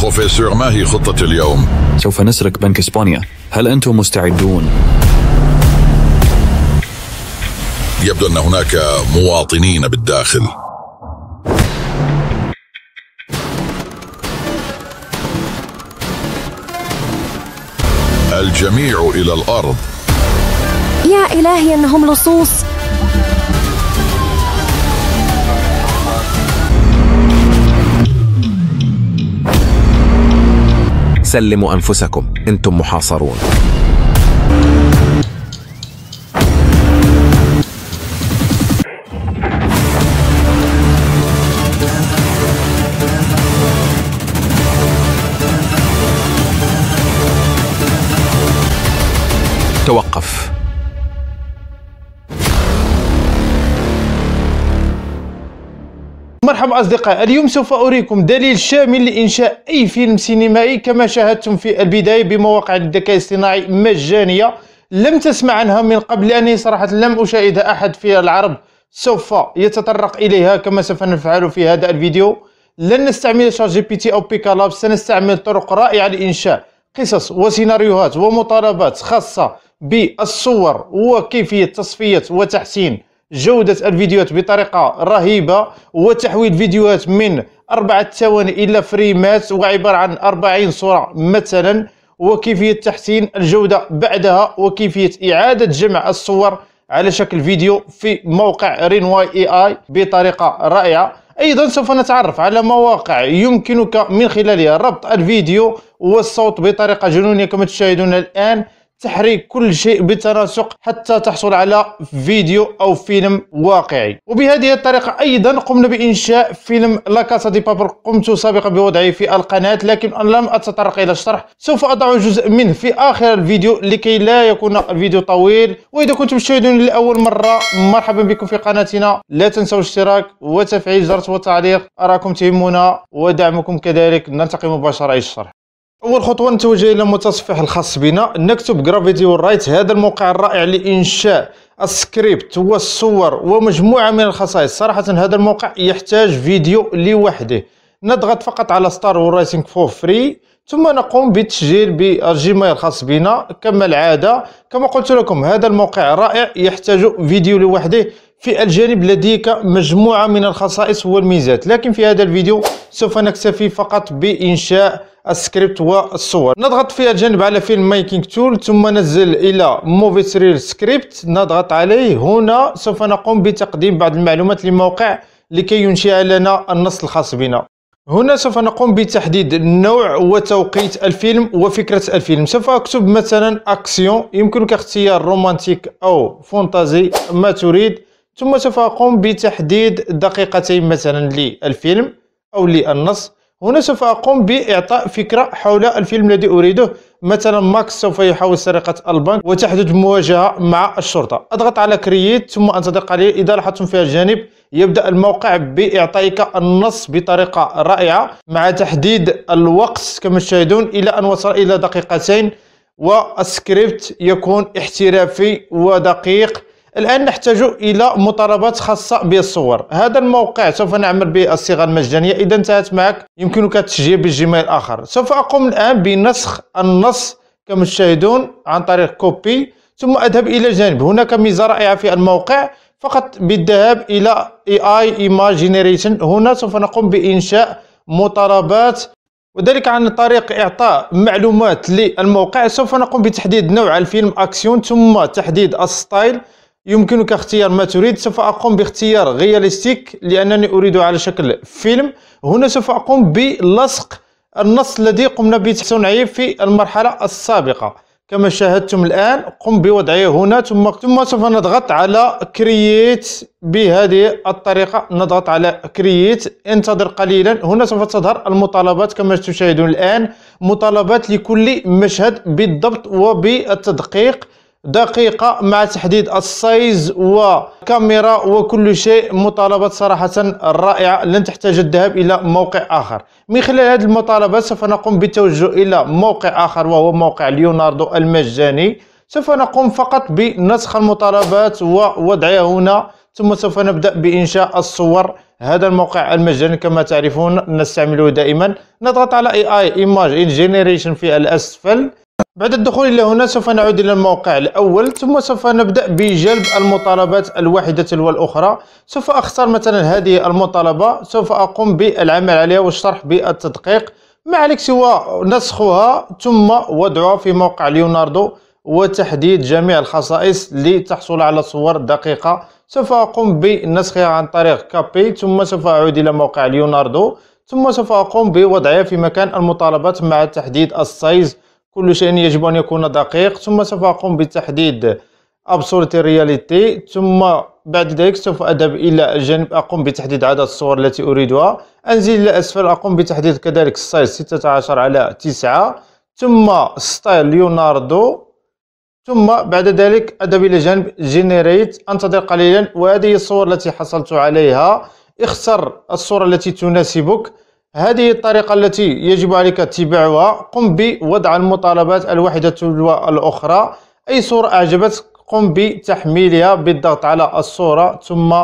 بروفيسور ما هي خطة اليوم؟ سوف نسرق بنك إسبانيا هل أنتم مستعدون؟ يبدو أن هناك مواطنين بالداخل الجميع إلى الأرض يا إلهي إنهم لصوص سلموا أنفسكم أنتم محاصرون توقف مرحبا أصدقاء اليوم سوف أريكم دليل شامل لإنشاء أي فيلم سينمائي كما شاهدتم في البداية بمواقع الذكاء الاصطناعي مجانية لم تسمع عنها من قبل لأني صراحة لم أشاهد أحد في العرب سوف يتطرق إليها كما سوف نفعل في هذا الفيديو لن نستعمل شات جي بي تي أو بيكالاب سنستعمل طرق رائعة لإنشاء قصص وسيناريوهات ومطالبات خاصة بالصور وكيفية تصفية وتحسين جودة الفيديوهات بطريقة رهيبة وتحويل فيديوهات من أربعة ثواني إلى فريمات وعبارة عن 40 صورة مثلا وكيفية تحسين الجودة بعدها وكيفية إعادة جمع الصور على شكل فيديو في موقع رينواي اي اي بطريقة رائعة ايضا سوف نتعرف على مواقع يمكنك من خلالها ربط الفيديو والصوت بطريقة جنونية كما تشاهدون الان تحريك كل شيء بتناسق حتى تحصل على فيديو أو فيلم واقعي وبهذه الطريقة أيضا قمنا بإنشاء فيلم لاكاسا دي بابر قمت سابقا بوضعه في القناة لكن لم أتطرق إلى الشرح سوف أضع جزء منه في آخر الفيديو لكي لا يكون الفيديو طويل وإذا كنتم تشاهدون لأول مرة مرحبا بكم في قناتنا لا تنسوا الاشتراك وتفعيل جرس والتعليق أراكم تهمنا ودعمكم كذلك ننتقل مباشرة إلى الشرح اول خطوه نتوجه الى المتصفح الخاص بنا نكتب جرافيتي ورايت هذا الموقع الرائع لانشاء السكريبت والصور ومجموعه من الخصائص صراحه هذا الموقع يحتاج فيديو لوحده نضغط فقط على ستار ورايتنج فور فري ثم نقوم بالتسجيل بالجيميل الخاص بنا كما العاده كما قلت لكم هذا الموقع رائع يحتاج فيديو لوحده في الجانب لديك مجموعه من الخصائص والميزات لكن في هذا الفيديو سوف نكتفي فقط بانشاء السكريبت والصور نضغط في الجانب على فيلم ميكينج تول ثم نزل الى موفي سرير سكريبت نضغط عليه هنا سوف نقوم بتقديم بعض المعلومات للموقع لكي ينشئ لنا النص الخاص بنا هنا سوف نقوم بتحديد النوع وتوقيت الفيلم وفكرة الفيلم سوف أكتب مثلا أكسيون يمكنك اختيار رومانتيك أو فونتازي ما تريد ثم سوف أقوم بتحديد دقيقتين مثلا للفيلم أو للنص هنا سوف أقوم بإعطاء فكرة حول الفيلم الذي أريده مثلا ماكس سوف يحاول سرقة البنك وتحدث مواجهة مع الشرطة أضغط على كرييت ثم أنتظر قليلا إذا لاحظتم في الجانب يبدأ الموقع بإعطائك النص بطريقة رائعة مع تحديد الوقت كما تشاهدون إلى أن وصل إلى دقيقتين والسكريبت يكون احترافي ودقيق الآن نحتاج إلى مطالبات خاصة بالصور هذا الموقع سوف نعمل بالصيغة المجانية إذا انتهت معك يمكنك التسجيل بالجيميل الآخر سوف أقوم الآن بنسخ النص كما تشاهدون عن طريق كوبي ثم أذهب إلى جانب هناك ميزة رائعة في الموقع فقط بالذهاب إلى اي اي Generation هنا سوف نقوم بإنشاء مطالبات وذلك عن طريق إعطاء معلومات للموقع سوف نقوم بتحديد نوع الفيلم أكسيون ثم تحديد الستايل يمكنك اختيار ما تريد سوف أقوم باختيار غياليستيك لأنني أريد على شكل فيلم هنا سوف أقوم بلصق النص الذي قمنا بتصنعه في المرحلة السابقة كما شاهدتم الآن قم بوضعه هنا ثم ثم سوف نضغط على كرييت بهذه الطريقة نضغط على كرييت انتظر قليلا هنا سوف تظهر المطالبات كما تشاهدون الآن مطالبات لكل مشهد بالضبط وبالتدقيق دقيقة مع تحديد السايز وكاميرا وكل شيء مطالبات صراحة رائعة لن تحتاج الذهاب إلى موقع آخر من خلال هذه المطالبات سوف نقوم بالتوجه إلى موقع آخر وهو موقع ليوناردو المجاني سوف نقوم فقط بنسخ المطالبات ووضعها هنا ثم سوف نبدأ بإنشاء الصور هذا الموقع المجاني كما تعرفون نستعمله دائما نضغط على اي اي ايماج ان جينيريشن في الاسفل بعد الدخول إلى هنا سوف نعود إلى الموقع الأول ثم سوف نبدأ بجلب المطالبات الواحدة تلو الأخرى سوف أختار مثلا هذه المطالبة سوف أقوم بالعمل عليها والشرح بالتدقيق ما عليك سوى نسخها ثم وضعها في موقع ليوناردو وتحديد جميع الخصائص لتحصل على صور دقيقة سوف أقوم بنسخها عن طريق كابي ثم سوف أعود إلى موقع ليوناردو ثم سوف أقوم بوضعها في مكان المطالبات مع تحديد السايز كل شيء يجب أن يكون دقيق ثم سوف أقوم بتحديد أبسورتي رياليتي ثم بعد ذلك سوف أذهب إلى الجانب أقوم بتحديد عدد الصور التي أريدها أنزل إلى أسفل أقوم بتحديد كذلك السايز 16 على 9 ثم ستايل ليوناردو ثم بعد ذلك أذهب إلى جانب جينيريت أنتظر قليلا وهذه الصور التي حصلت عليها اختر الصورة التي تناسبك هذه الطريقة التي يجب عليك اتباعها قم بوضع المطالبات الواحدة تلو الأخرى أي صورة أعجبتك قم بتحميلها بالضغط على الصورة ثم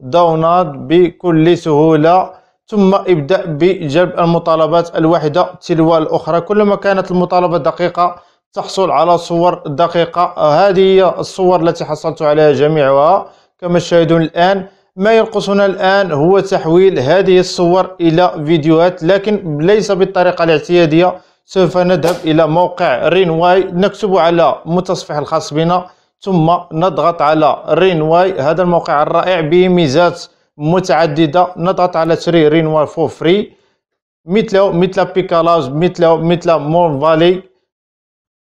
داونلود بكل سهولة ثم ابدأ بجلب المطالبات الواحدة تلو الأخرى كلما كانت المطالبة دقيقة تحصل على صور دقيقة هذه هي الصور التي حصلت عليها جميعها كما تشاهدون الآن ما ينقصنا الآن هو تحويل هذه الصور إلى فيديوهات لكن ليس بالطريقة الاعتيادية سوف نذهب إلى موقع رينواي نكتب على المتصفح الخاص بنا ثم نضغط على رينواي هذا الموقع الرائع بميزات متعددة نضغط على تري رينواي فور فري مثله مثل بيكالاوز مثله مثل مون فالي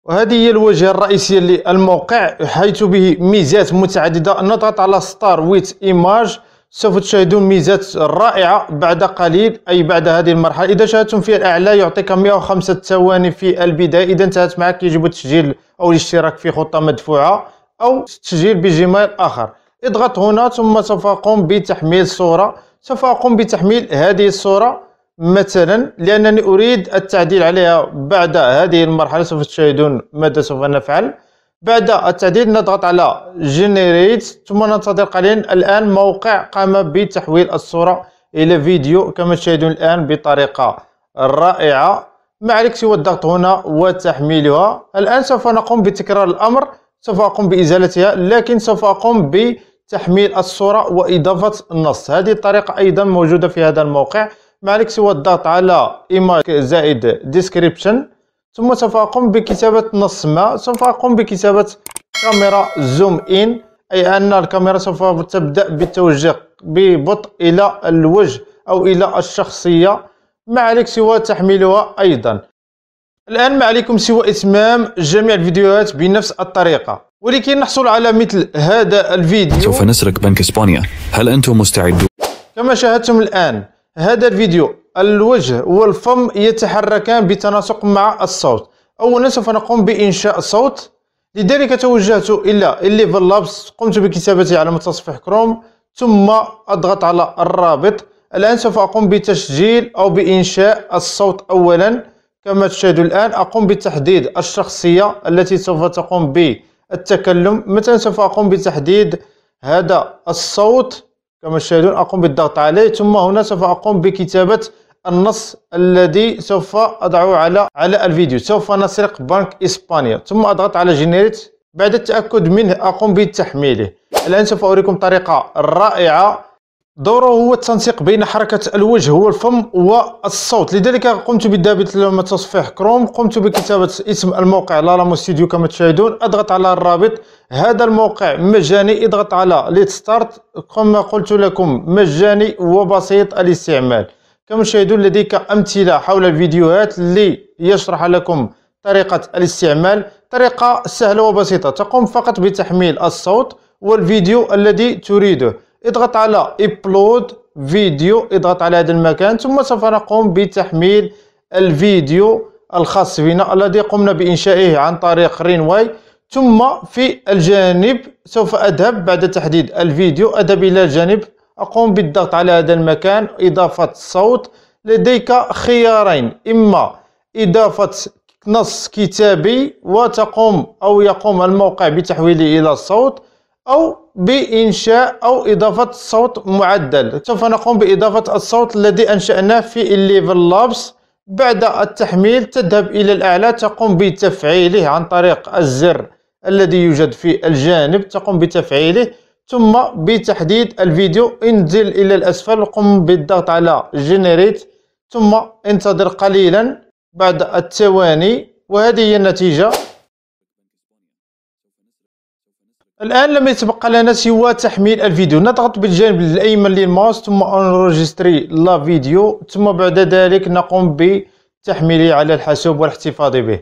وهذه هي الواجهه الرئيسيه للموقع حيث به ميزات متعدده نضغط على ستار ويت ايماج سوف تشاهدون ميزات رائعة بعد قليل أي بعد هذه المرحلة إذا شاهدتم في الأعلى يعطيك 105 ثواني في البداية إذا انتهت معك يجب التسجيل أو الاشتراك في خطة مدفوعة أو التسجيل بجيميل آخر اضغط هنا ثم سوف أقوم بتحميل صورة سوف أقوم بتحميل هذه الصورة مثلا لأنني أريد التعديل عليها بعد هذه المرحلة سوف تشاهدون ماذا سوف نفعل بعد التعديل نضغط على جينيريت ثم ننتظر قليلا الآن موقع قام بتحويل الصورة إلى فيديو كما تشاهدون الآن بطريقة رائعة ما عليك سوى الضغط هنا وتحميلها الآن سوف نقوم بتكرار الأمر سوف أقوم بإزالتها لكن سوف أقوم بتحميل الصورة وإضافة النص هذه الطريقة أيضا موجودة في هذا الموقع ما عليك سوى الضغط على ايماج زائد ديسكريبشن ثم سوف اقوم بكتابه نص ما سوف اقوم بكتابه كاميرا زوم ان اي ان الكاميرا سوف تبدا بالتوجه ببطء الى الوجه او الى الشخصيه ما عليك سوى تحميلها ايضا الان ما عليكم سوى اتمام جميع الفيديوهات بنفس الطريقه ولكي نحصل على مثل هذا الفيديو سوف نسرق بنك اسبانيا هل انتم مستعدون كما شاهدتم الان هذا الفيديو الوجه والفم يتحركان بتناسق مع الصوت أولا سوف نقوم بإنشاء صوت لذلك توجهت إلى الليفل لابس قمت بكتابته على متصفح كروم ثم أضغط على الرابط الآن سوف أقوم بتسجيل أو بإنشاء الصوت أولا كما تشاهدوا الآن أقوم بتحديد الشخصية التي سوف تقوم بالتكلم مثلا سوف أقوم بتحديد هذا الصوت كما تشاهدون أقوم بالضغط عليه ثم هنا سوف أقوم بكتابة النص الذي سوف أضعه على على الفيديو سوف نسرق بنك إسبانيا ثم أضغط على جنريت بعد التأكد منه أقوم بتحميله الآن سوف أوريكم طريقة رائعة دوره هو التنسيق بين حركة الوجه والفم والصوت لذلك قمت بالضبط لما تصفيح كروم قمت بكتابة اسم الموقع لالامو ستوديو كما تشاهدون أضغط على الرابط هذا الموقع مجاني اضغط على ليت ستارت كما قلت لكم مجاني وبسيط الاستعمال كما تشاهدون لديك امثله حول الفيديوهات اللي يشرح لكم طريقه الاستعمال طريقه سهله وبسيطه تقوم فقط بتحميل الصوت والفيديو الذي تريده اضغط على ابلود فيديو اضغط على هذا المكان ثم سوف نقوم بتحميل الفيديو الخاص بنا الذي قمنا بانشائه عن طريق رينواي ثم في الجانب سوف أذهب بعد تحديد الفيديو أذهب إلى الجانب أقوم بالضغط على هذا المكان إضافة صوت لديك خيارين إما إضافة نص كتابي وتقوم أو يقوم الموقع بتحويله إلى صوت أو بإنشاء أو إضافة صوت معدل سوف نقوم بإضافة الصوت الذي أنشأناه في الليفل لابس بعد التحميل تذهب إلى الأعلى تقوم بتفعيله عن طريق الزر الذي يوجد في الجانب تقوم بتفعيله ثم بتحديد الفيديو انزل إلى الأسفل قم بالضغط على جنريت ثم انتظر قليلا بعد الثواني وهذه هي النتيجة الآن لم يتبقى لنا سوى تحميل الفيديو نضغط بالجانب الأيمن للماوس ثم انرجستري لا فيديو ثم بعد ذلك نقوم بتحميله على الحاسوب والاحتفاظ به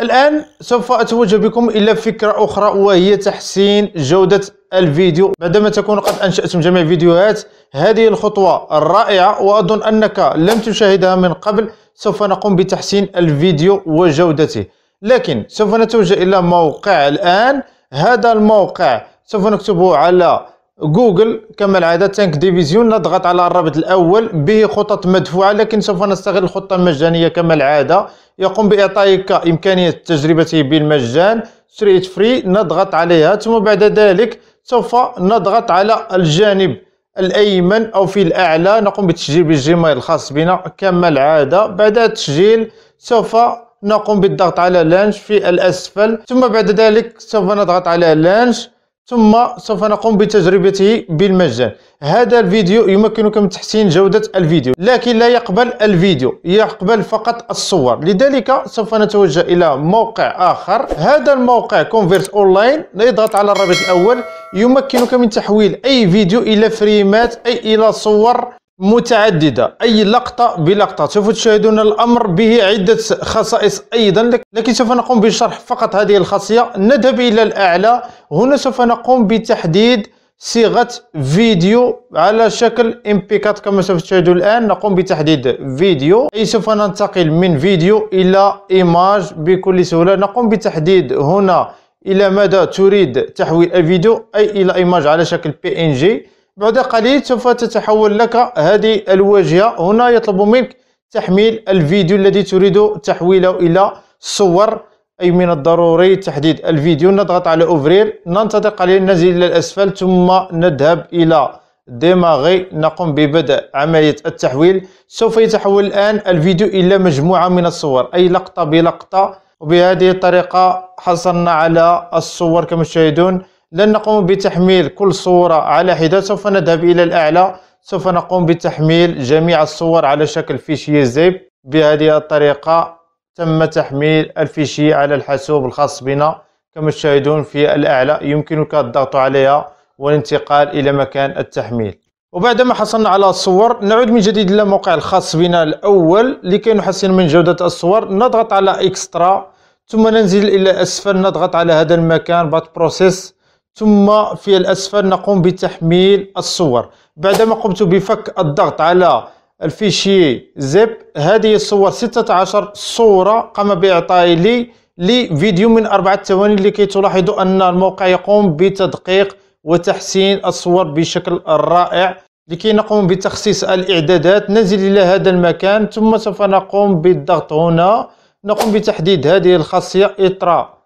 الآن سوف أتوجه بكم إلى فكرة أخرى وهي تحسين جودة الفيديو بعدما تكون قد أنشأتم جميع الفيديوهات هذه الخطوة الرائعة وأظن أنك لم تشاهدها من قبل سوف نقوم بتحسين الفيديو وجودته لكن سوف نتوجه إلى موقع الآن هذا الموقع سوف نكتبه على جوجل كما العادة تانك ديفيزيون نضغط على الرابط الأول به خطط مدفوعة لكن سوف نستغل الخطة المجانية كما العادة يقوم بإعطائك إمكانية تجربته بالمجان ستريت فري نضغط عليها ثم بعد ذلك سوف نضغط على الجانب الأيمن أو في الأعلى نقوم بتسجيل بالجيميل الخاص بنا كما العادة بعد التسجيل سوف نقوم بالضغط على لانش في الأسفل ثم بعد ذلك سوف نضغط على لانش ثم سوف نقوم بتجربته بالمجان هذا الفيديو يمكنك من تحسين جودة الفيديو لكن لا يقبل الفيديو يقبل فقط الصور لذلك سوف نتوجه إلى موقع آخر هذا الموقع كونفيرت أونلاين اضغط على الرابط الأول يمكنك من تحويل أي فيديو إلى فريمات أي إلى صور متعددة أي لقطة بلقطة سوف تشاهدون الأمر به عدة خصائص أيضا لكن سوف نقوم بشرح فقط هذه الخاصية نذهب إلى الأعلى هنا سوف نقوم بتحديد صيغة فيديو على شكل MP4 كما سوف تشاهدون الآن نقوم بتحديد فيديو أي سوف ننتقل من فيديو إلى إيماج بكل سهولة نقوم بتحديد هنا إلى ماذا تريد تحويل الفيديو أي إلى إيماج على شكل PNG بعد قليل سوف تتحول لك هذه الواجهة هنا يطلب منك تحميل الفيديو الذي تريد تحويله إلى صور أي من الضروري تحديد الفيديو نضغط على أوفرير ننتظر قليل نزل إلى الأسفل ثم نذهب إلى ديماغي نقوم ببدء عملية التحويل سوف يتحول الآن الفيديو إلى مجموعة من الصور أي لقطة بلقطة وبهذه الطريقة حصلنا على الصور كما تشاهدون لن نقوم بتحميل كل صورة على حدة سوف نذهب إلى الأعلى سوف نقوم بتحميل جميع الصور على شكل فيشي زيب بهذه الطريقة تم تحميل الفيشي على الحاسوب الخاص بنا كما تشاهدون في الأعلى يمكنك الضغط عليها والانتقال إلى مكان التحميل وبعدما حصلنا على الصور نعود من جديد إلى الموقع الخاص بنا الأول لكي نحسن من جودة الصور نضغط على إكسترا ثم ننزل إلى أسفل نضغط على هذا المكان بات بروسيس ثم في الأسفل نقوم بتحميل الصور بعدما قمت بفك الضغط على الفيشي زيب هذه الصور 16 صورة قام بإعطائي لي لفيديو من أربعة ثواني لكي تلاحظوا أن الموقع يقوم بتدقيق وتحسين الصور بشكل رائع لكي نقوم بتخصيص الإعدادات ننزل إلى هذا المكان ثم سوف نقوم بالضغط هنا نقوم بتحديد هذه الخاصية إطراء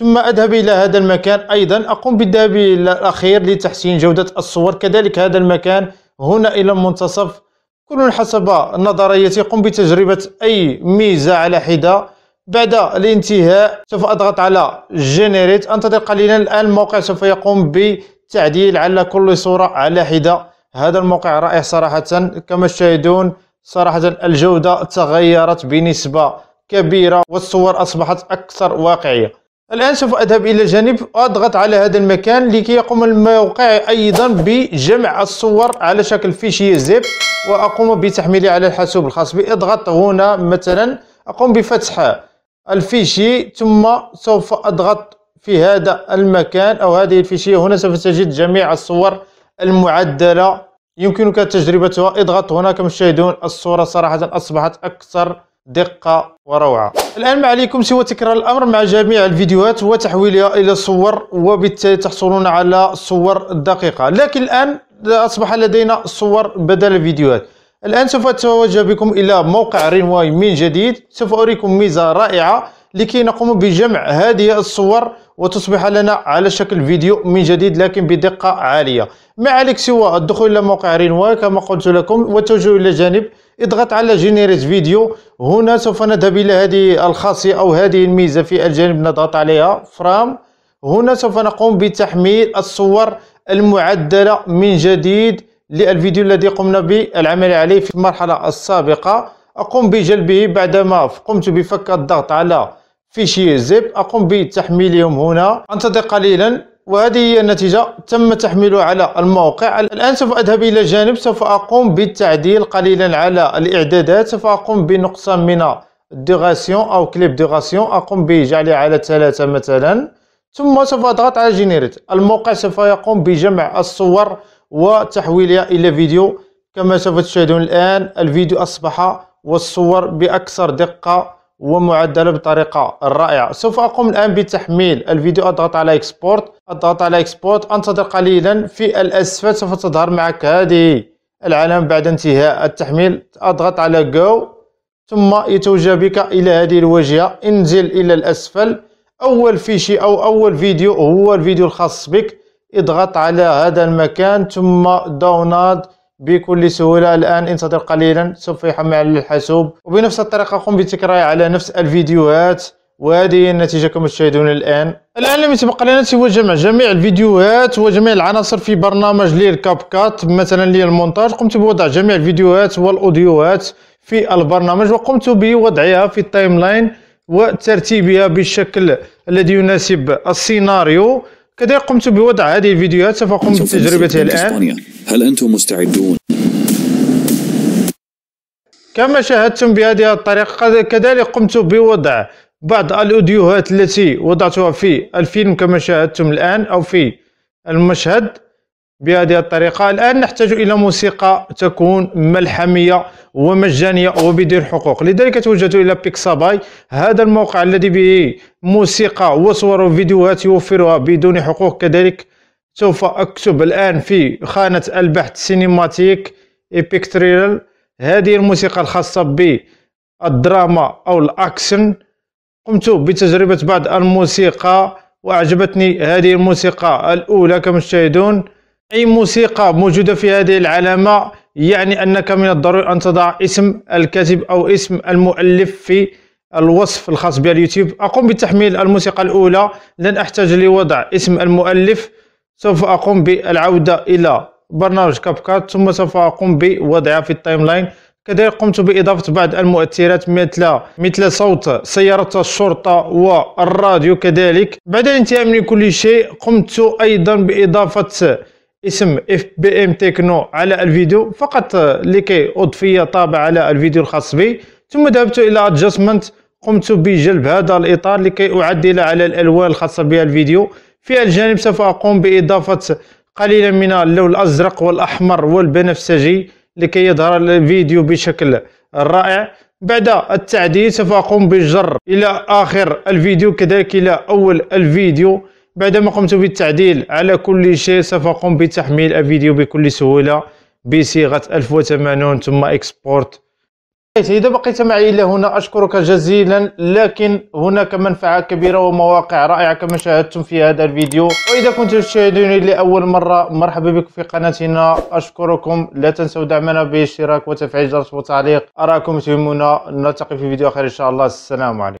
ثم أذهب إلى هذا المكان أيضا أقوم بالذهاب إلى الأخير لتحسين جودة الصور كذلك هذا المكان هنا إلى المنتصف كل حسب نظريتي قم بتجربة أي ميزة على حدة بعد الانتهاء سوف أضغط على جينيريت أنتظر قليلا الآن الموقع سوف يقوم بتعديل على كل صورة على حدة هذا الموقع رائع صراحة كما تشاهدون صراحة الجودة تغيرت بنسبة كبيرة والصور أصبحت أكثر واقعية الآن سوف أذهب إلى جانب أضغط على هذا المكان لكي يقوم الموقع أيضا بجمع الصور على شكل فيشي زيب وأقوم بتحميله على الحاسوب الخاص بي اضغط هنا مثلا أقوم بفتح الفيشي ثم سوف أضغط في هذا المكان أو هذه الفيشية هنا سوف تجد جميع الصور المعدلة يمكنك تجربتها اضغط هنا كما تشاهدون الصورة صراحة أصبحت أكثر دقة وروعة الآن ما عليكم سوى تكرار الأمر مع جميع الفيديوهات وتحويلها إلى صور وبالتالي تحصلون على صور دقيقة لكن الآن أصبح لدينا صور بدل الفيديوهات الآن سوف أتوجه بكم إلى موقع رينواي من جديد سوف أريكم ميزة رائعة لكي نقوم بجمع هذه الصور وتصبح لنا على شكل فيديو من جديد لكن بدقة عالية ما عليك سوى الدخول إلى موقع رينواي كما قلت لكم وتوجه إلى جانب اضغط على جينيريت فيديو هنا سوف نذهب إلى هذه الخاصية أو هذه الميزة في الجانب نضغط عليها فرام هنا سوف نقوم بتحميل الصور المعدلة من جديد للفيديو الذي قمنا بالعمل عليه في المرحلة السابقة أقوم بجلبه بعدما قمت بفك الضغط على فيشي زيب أقوم بتحميلهم هنا أنتظر قليلا وهذه هي النتيجة تم تحميله على الموقع الآن سوف أذهب إلى جانب سوف أقوم بالتعديل قليلا على الإعدادات سوف أقوم بنقصان من دوغاسيون أو كليب دوغاسيون أقوم بجعله على ثلاثة مثلا ثم سوف أضغط على جينيريت الموقع سوف يقوم بجمع الصور وتحويلها إلى فيديو كما سوف تشاهدون الآن الفيديو أصبح والصور بأكثر دقة ومعدله بطريقه رائعه سوف اقوم الان بتحميل الفيديو اضغط على اكسبورت اضغط على اكسبورت انتظر قليلا في الاسفل سوف تظهر معك هذه العلامه بعد انتهاء التحميل اضغط على جو ثم يتوجه بك الى هذه الواجهه انزل الى الاسفل اول فيشي او اول فيديو هو الفيديو الخاص بك اضغط على هذا المكان ثم داونلود بكل سهولة الآن انتظر قليلا سوف يحمل على الحاسوب وبنفس الطريقة قم بالتكرار على نفس الفيديوهات وهذه هي النتيجة كما تشاهدون الآن الآن لم يتبقى لنا سوى جمع جميع الفيديوهات وجميع العناصر في برنامج لي كاب كات مثلا للمونتاج قمت بوضع جميع الفيديوهات والأوديوهات في البرنامج وقمت بوضعها في التايم لاين وترتيبها بالشكل الذي يناسب السيناريو كذا قمت بوضع هذه الفيديوهات سوف أقوم بتجربتها الآن هل أنتم مستعدون؟ كما شاهدتم بهذه الطريقة كذلك قمت بوضع بعض الأوديوهات التي وضعتها في الفيلم كما شاهدتم الآن أو في المشهد بهذه الطريقة الآن نحتاج إلى موسيقى تكون ملحمية ومجانية وبدون حقوق لذلك توجهت إلى بيكساباي هذا الموقع الذي به موسيقى وصور وفيديوهات يوفرها بدون حقوق كذلك سوف أكتب الآن في خانة البحث سينيماتيك إبيكتريل هذه الموسيقى الخاصة بالدراما أو الأكشن قمت بتجربة بعض الموسيقى وأعجبتني هذه الموسيقى الأولى كما تشاهدون أي موسيقى موجودة في هذه العلامة يعني أنك من الضروري أن تضع اسم الكاتب أو اسم المؤلف في الوصف الخاص باليوتيوب أقوم بتحميل الموسيقى الأولى لن أحتاج لوضع اسم المؤلف سوف أقوم بالعودة إلى برنامج كابكات ثم سوف أقوم بوضعها في التايم لاين كذلك قمت بإضافة بعض المؤثرات مثل مثل صوت سيارة الشرطة والراديو كذلك بعد الانتهاء من كل شيء قمت أيضا بإضافة اسم اف بي ام تكنو على الفيديو فقط لكي اضفي طابع على الفيديو الخاص بي ثم ذهبت الى ادجستمنت قمت بجلب هذا الاطار لكي اعدل على الالوان الخاصه بالفيديو في الجانب سوف اقوم باضافه قليلا من اللون الازرق والاحمر والبنفسجي لكي يظهر الفيديو بشكل رائع بعد التعديل سوف اقوم بالجر الى اخر الفيديو كذلك الى اول الفيديو بعدما قمت بالتعديل على كل شيء سوف أقوم بتحميل الفيديو بكل سهولة بصيغة 1080 ثم اكسبورت إذا بقيت معي إلى هنا أشكرك جزيلا لكن هناك منفعة كبيرة ومواقع رائعة كما شاهدتم في هذا الفيديو وإذا كنت تشاهدوني لأول مرة مرحبا بك في قناتنا أشكركم لا تنسوا دعمنا باشتراك وتفعيل جرس وتعليق أراكم تهمنا نلتقي في فيديو آخر إن شاء الله السلام عليكم